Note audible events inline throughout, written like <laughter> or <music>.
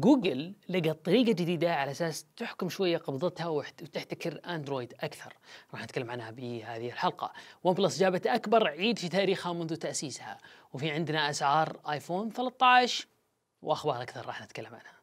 جوجل لقت طريقه جديده على اساس تحكم شويه قبضتها وتحتكر اندرويد اكثر راح نتكلم عنها بهذه الحلقه ون بلس جابت اكبر عيد في تاريخها منذ تاسيسها وفي عندنا اسعار ايفون 13 واخبار اكثر راح نتكلم عنها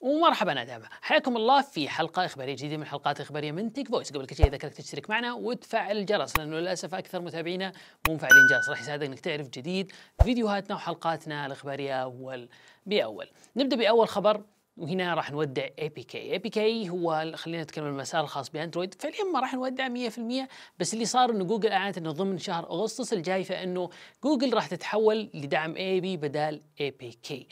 ومرحبا ادابه حياكم الله في حلقه اخباريه جديده من حلقات اخباريه من تيك فويس قبل كل شيء اذا تشترك معنا وتفعل الجرس لانه للاسف اكثر متابعينا مو مفعلين جرس راح يساعدك انك تعرف جديد فيديوهاتنا وحلقاتنا الاخباريه اول باول نبدا باول خبر وهنا راح نودع اي بي كي اي بي كي هو خلينا نتكلم عن المسار الخاص باندرويد فعليا ما راح نودع 100% بس اللي صار انه جوجل اعلنت انه ضمن شهر اغسطس الجاي فانه جوجل راح تتحول لدعم اي بي بدال اي بي كي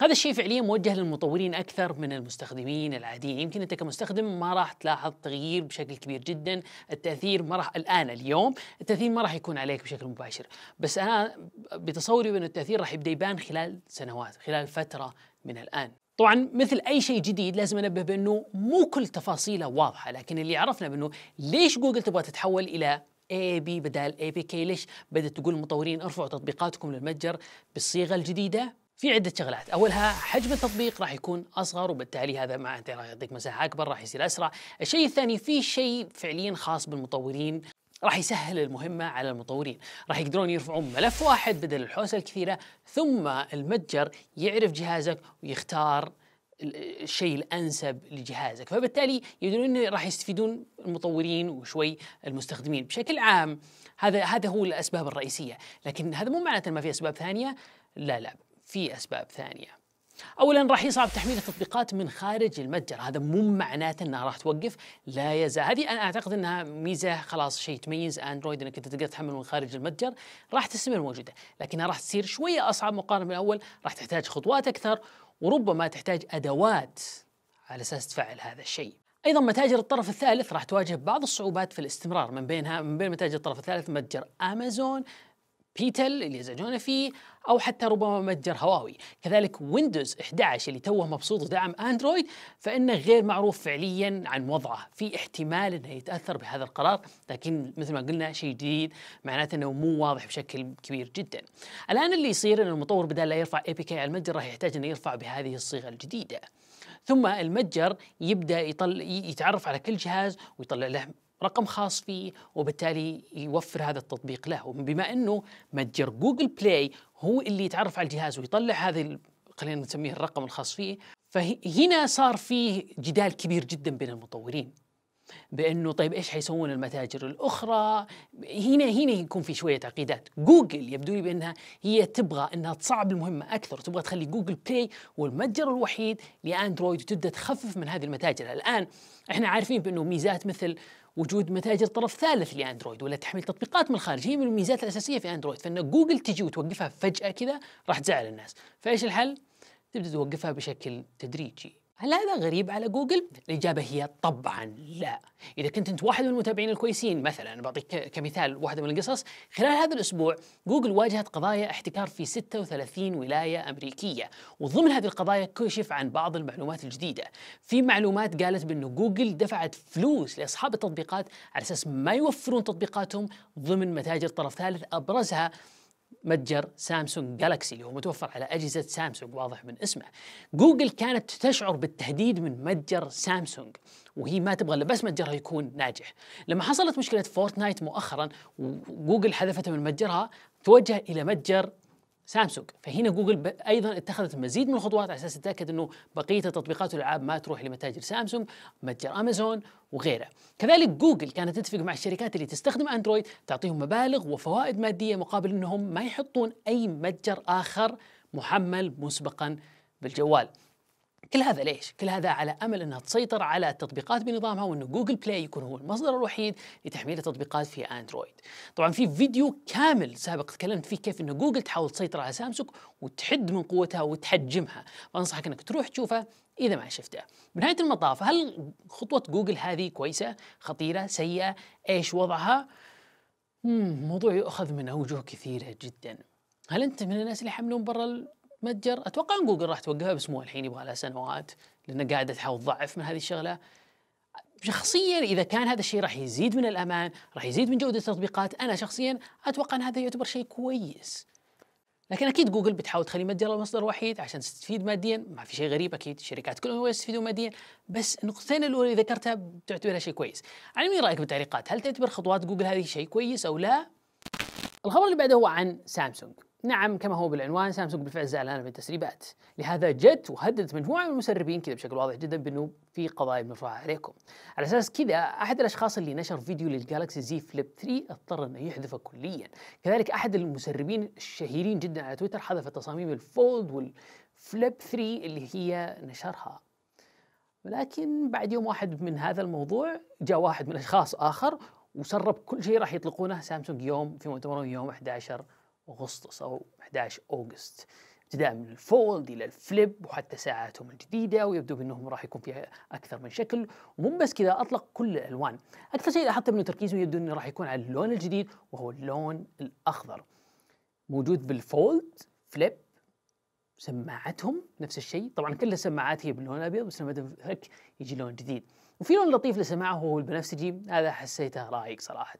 هذا الشيء فعليا موجه للمطورين اكثر من المستخدمين العاديين يمكن انت كمستخدم ما راح تلاحظ تغيير بشكل كبير جدا التاثير ما راح الان اليوم التاثير ما راح يكون عليك بشكل مباشر بس انا بتصوري بان التاثير راح يبدا يبان خلال سنوات خلال فتره من الان طبعا مثل اي شيء جديد لازم انبه بانه مو كل تفاصيله واضحه لكن اللي عرفنا بانه ليش جوجل تبغى تتحول الى اي بي بدل اي بي كي ليش بدات تقول المطورين ارفعوا تطبيقاتكم للمتجر بالصيغه الجديده في عدة شغلات أولها حجم التطبيق راح يكون أصغر وبالتالي هذا أنت راح يعطيك مساحة أكبر راح يصير أسرع الشيء الثاني في شيء فعليا خاص بالمطورين راح يسهل المهمة على المطورين راح يقدرون يرفعون ملف واحد بدل الحوسة الكثيرة ثم المتجر يعرف جهازك ويختار الشيء الانسب لجهازك، فبالتالي يدرون انه راح يستفيدون المطورين وشوي المستخدمين، بشكل عام هذا هذا هو الاسباب الرئيسيه، لكن هذا مو معناته ما في اسباب ثانيه، لا لا، في أسباب ثانية اولا راح يصعب تحميل التطبيقات من خارج المتجر هذا مو معناته انها راح توقف لا يزال هذه انا اعتقد انها ميزه خلاص شيء تميز اندرويد انك انت تقدر تحمل من خارج المتجر راح تستمر موجوده لكنها راح تصير شويه اصعب مقارنه بالاول راح تحتاج خطوات اكثر وربما تحتاج ادوات على اساس تفعل هذا الشيء ايضا متاجر الطرف الثالث راح تواجه بعض الصعوبات في الاستمرار من بينها من بين متاجر الطرف الثالث متجر امازون بيتل اللي يزعجونه فيه او حتى ربما متجر هواوي، كذلك ويندوز 11 اللي توه مبسوط بدعم اندرويد فانه غير معروف فعليا عن وضعه، في احتمال انه يتاثر بهذا القرار، لكن مثل ما قلنا شيء جديد معناته انه مو واضح بشكل كبير جدا. الان اللي يصير ان المطور بدل لا يرفع اي بي كي على المتجر راح يحتاج انه يرفع بهذه الصيغه الجديده. ثم المتجر يبدا يطل يتعرف على كل جهاز ويطلع له رقم خاص فيه وبالتالي يوفر هذا التطبيق له بما أنه متجر جوجل بلاي هو اللي يتعرف على الجهاز ويطلع هذه خلينا نسميه الرقم الخاص فيه فهنا صار فيه جدال كبير جدا بين المطورين بانه طيب ايش حيسوون المتاجر الاخرى هنا هنا يكون في شويه تعقيدات جوجل يبدو لي بانها هي تبغى انها تصعب المهمه اكثر تبغى تخلي جوجل بلاي والمتجر الوحيد لاندرويد وتبدا تخفف من هذه المتاجر الان احنا عارفين بانه ميزات مثل وجود متاجر طرف ثالث لاندرويد ولا تحميل تطبيقات من الخارج هي من الميزات الاساسيه في اندرويد فان جوجل تجي وتوقفها فجاه كذا راح تزعل الناس فايش الحل تبدا توقفها بشكل تدريجي هل هذا غريب على جوجل؟ الإجابة هي طبعا لا إذا كنت أنت واحد من المتابعين الكويسين مثلا بعطيك كمثال واحدة من القصص خلال هذا الأسبوع جوجل واجهت قضايا احتكار في 36 ولاية أمريكية وضمن هذه القضايا كشف عن بعض المعلومات الجديدة في معلومات قالت بأن جوجل دفعت فلوس لأصحاب التطبيقات على أساس ما يوفرون تطبيقاتهم ضمن متاجر طرف ثالث أبرزها متجر سامسونج جالكسي اللي هو متوفر على أجهزة سامسونج واضح من اسمه جوجل كانت تشعر بالتهديد من متجر سامسونج وهي ما تبغى بس متجرها يكون ناجح لما حصلت مشكلة فورتنايت مؤخرا وجوجل حذفتها من متجرها توجه إلى متجر سامسونج فهنا جوجل ايضا اتخذت مزيد من الخطوات على اساس تتاكد انه بقيه التطبيقات والالعاب ما تروح لمتاجر سامسونج متجر امازون وغيره كذلك جوجل كانت تتفق مع الشركات اللي تستخدم اندرويد تعطيهم مبالغ وفوائد ماديه مقابل انهم ما يحطون اي متجر اخر محمل مسبقا بالجوال كل هذا ليش؟ كل هذا على امل انها تسيطر على التطبيقات بنظامها وانه جوجل بلاي يكون هو المصدر الوحيد لتحميل التطبيقات في اندرويد. طبعا في فيديو كامل سابق تكلمت فيه كيف انه جوجل تحاول تسيطر على سامسونج وتحد من قوتها وتحجمها، فانصحك انك تروح تشوفه اذا ما شفته. بنهايه المطاف هل خطوه جوجل هذه كويسه؟ خطيره؟ سيئه؟ ايش وضعها؟ موضوع يؤخذ من اوجه كثيره جدا. هل انت من الناس اللي يحملون برا متجر اتوقع ان جوجل راح توقفها بس مو الحين يبغى لها سنوات لان قاعده تحاول تضعف من هذه الشغله شخصيا اذا كان هذا الشيء راح يزيد من الامان راح يزيد من جوده التطبيقات انا شخصيا اتوقع ان هذا يعتبر شيء كويس لكن اكيد جوجل بتحاول تخلي متجر المصدر الوحيد عشان تستفيد ماديا ما في شيء غريب اكيد الشركات كلهم يستفيدون ماديا بس النقطتين الاولى اللي ذكرتها تعتبرها شيء كويس علمني رايك بالتعليقات هل تعتبر خطوات جوجل هذه شيء كويس او لا الخبر اللي بعده هو عن سامسونج نعم كما هو بالعنوان سامسونج بالفعل زعلانه من التسريبات لهذا جت وهددت مجموعه من المسربين كذا بشكل واضح جدا بانه في قضايا مرفوعه عليكم على اساس كذا احد الاشخاص اللي نشر فيديو للجالكسي زي فليب 3 اضطر انه يحذفه كليا كذلك احد المسربين الشهيرين جدا على تويتر حذف تصاميم الفولد والفليب 3 اللي هي نشرها ولكن بعد يوم واحد من هذا الموضوع جاء واحد من الاشخاص اخر وسرب كل شيء راح يطلقونه سامسونج يوم في مؤتمرهم يوم 11 أغسطس أو 11 أوغست ابتداء من الفولد إلى الفليب وحتى ساعاتهم الجديدة ويبدو بأنهم راح يكون فيها أكثر من شكل ومو بس كذا أطلق كل الألوان أكثر شيء لاحظت منه تركيزه يبدو أنه راح يكون على اللون الجديد وهو اللون الأخضر موجود بالفولد فليب سماعتهم نفس الشيء طبعا كل السماعات هي باللون الابيض بس لما تنفك يجي لون جديد وفي لون لطيف للسماعه هو البنفسجي هذا حسيته رايق صراحه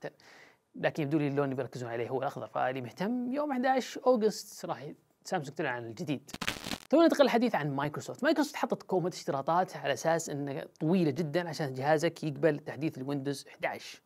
لكن يبدو لي اللون اللي بيركزون عليه هو الاخضر فاللي مهتم يوم 11 اوغست راح سامسونج تعلن عن الجديد ثم ننتقل الحديث عن مايكروسوفت مايكروسوفت حطت كومة اشتراطات على اساس انها طويله جدا عشان جهازك يقبل تحديث الويندوز 11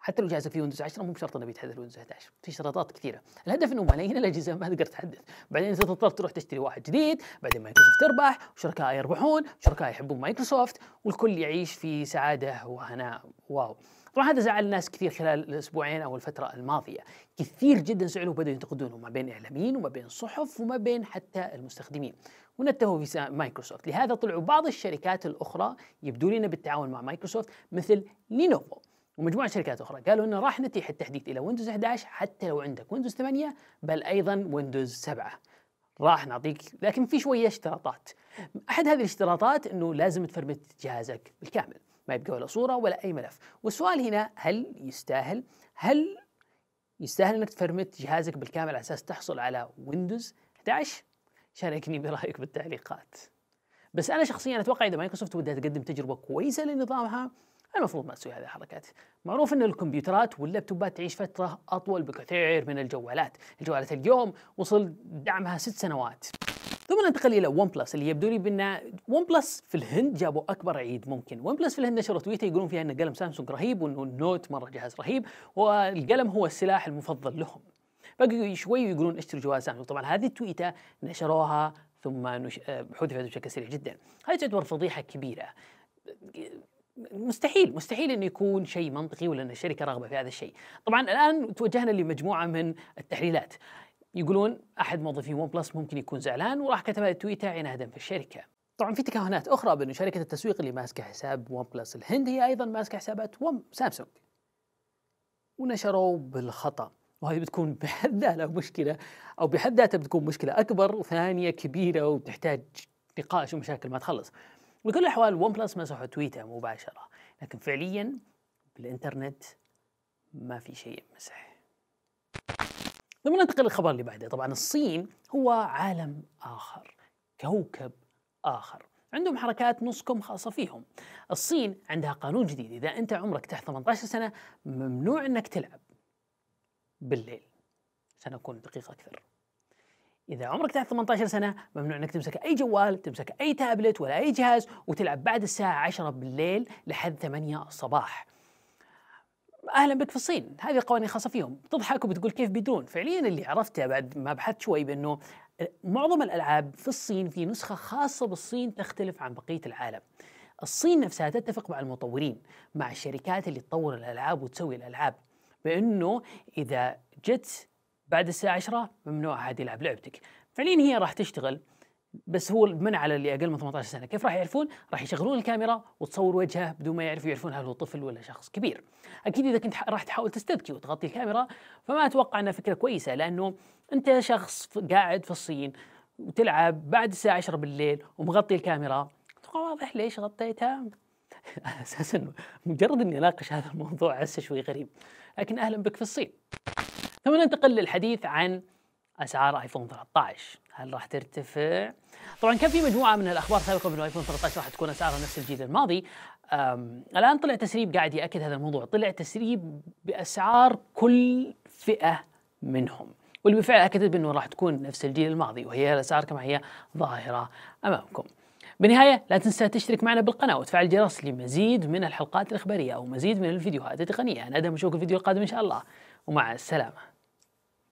حتى لو جهازك فيه ويندوز 10 مو بشرط انه بيتحدث الويندوز 11 في اشتراطات كثيره الهدف انه ملايين الاجهزه ما تقدر تحدث بعدين انت تضطر تروح تشتري واحد جديد بعدين مايكروسوفت تربح وشركاء يربحون شركاء يحبون مايكروسوفت والكل يعيش في سعاده وهناء واو طبعا هذا زعل ناس كثير خلال الاسبوعين او الفتره الماضيه كثير جدا زعلوا وبدوا ينتقدونه ما بين اعلاميين وما بين صحف وما بين حتى المستخدمين ونتهوا في مايكروسوفت لهذا طلعوا بعض الشركات الاخرى يبدو لنا بالتعاون مع مايكروسوفت مثل لينوفو ومجموعة شركات أخرى قالوا أنه راح نتيح التحديث إلى ويندوز 11 حتى لو عندك ويندوز 8 بل أيضا ويندوز 7 راح نعطيك لكن في شوية اشتراطات أحد هذه الاشتراطات أنه لازم تفرمت جهازك بالكامل ما يبقى ولا صورة ولا أي ملف والسؤال هنا هل يستاهل هل يستاهل انك تفرمت جهازك بالكامل على اساس تحصل على ويندوز 11 شاركني برايك بالتعليقات بس انا شخصيا اتوقع اذا مايكروسوفت ودها تقدم تجربه كويسه لنظامها المفروض ما تسوي هذه الحركات معروف ان الكمبيوترات واللابتوبات تعيش فتره اطول بكثير من الجوالات الجوالات اليوم وصل دعمها ست سنوات ثم ننتقل الى ون بلس اللي يبدو لي بان ون بلس في الهند جابوا اكبر عيد ممكن، ون بلس في الهند نشروا تويتر يقولون فيها ان قلم سامسونج رهيب وانه النوت مره جهاز رهيب والقلم هو السلاح المفضل لهم. بقوا شوي يقولون اشتروا جوال سامسونج، طبعا هذه التويتة نشروها ثم نش... حذفت بشكل سريع جدا. هذه تعتبر فضيحة كبيرة. مستحيل مستحيل انه يكون شيء منطقي ولا ان الشركه راغبه في هذا الشيء. طبعا الان توجهنا لمجموعه من التحليلات. يقولون احد موظفين ون بلس ممكن يكون زعلان وراح كتب التويته عين عنادا في الشركه. طبعا في تكهنات اخرى بانه شركه التسويق اللي ماسكه حساب ون بلس الهند هي ايضا ماسكه حسابات ون سامسونج. ونشروا بالخطا وهذه بتكون بحد ذاتها مشكله او بحد ذاتها بتكون مشكله اكبر وثانيه كبيره وتحتاج نقاش ومشاكل ما تخلص. بكل الاحوال ون بلس مسحوا تويته مباشره، لكن فعليا بالانترنت ما في شيء مسح. لما ننتقل للخبر اللي بعده طبعا الصين هو عالم آخر كوكب آخر عندهم حركات نصكم خاصة فيهم الصين عندها قانون جديد إذا أنت عمرك تحت 18 سنة ممنوع أنك تلعب بالليل عشان أكون أكثر إذا عمرك تحت 18 سنة ممنوع أنك تمسك أي جوال تمسك أي تابلت ولا أي جهاز وتلعب بعد الساعة 10 بالليل لحد 8 الصباح اهلا بك في الصين هذه قوانين خاصه فيهم تضحك وبتقول كيف بدون فعليا اللي عرفته بعد ما بحثت شوي بانه معظم الالعاب في الصين في نسخه خاصه بالصين تختلف عن بقيه العالم الصين نفسها تتفق مع المطورين مع الشركات اللي تطور الالعاب وتسوي الالعاب بانه اذا جت بعد الساعه 10 ممنوع احد يلعب لعبتك فعليا هي راح تشتغل بس هو المنع على اللي اقل من 18 سنه كيف راح يعرفون راح يشغلون الكاميرا وتصور وجهه بدون ما يعرفوا يعرفون هل هو طفل ولا شخص كبير اكيد اذا كنت راح تحاول تستذكي وتغطي الكاميرا فما اتوقع انها فكره كويسه لانه انت شخص قاعد في الصين وتلعب بعد الساعه 10 بالليل ومغطي الكاميرا اتوقع واضح ليش غطيتها <laughs> اساسا مجرد اني اناقش هذا الموضوع <laughs> احسه شوي غريب لكن اهلا بك في الصين ثم ننتقل للحديث عن اسعار ايفون 13 هل راح ترتفع؟ طبعا كان في مجموعه من الاخبار سابقا انه ايفون 13 راح تكون اسعارها نفس الجيل الماضي الان طلع تسريب قاعد ياكد هذا الموضوع طلع تسريب باسعار كل فئه منهم واللي بالفعل اكدت بانه راح تكون نفس الجيل الماضي وهي الاسعار كما هي ظاهره امامكم بالنهايه لا تنسى تشترك معنا بالقناه وتفعل الجرس لمزيد من الحلقات الاخباريه او مزيد من الفيديوهات التقنيه انا ادم اشوفك الفيديو القادم ان شاء الله ومع السلامه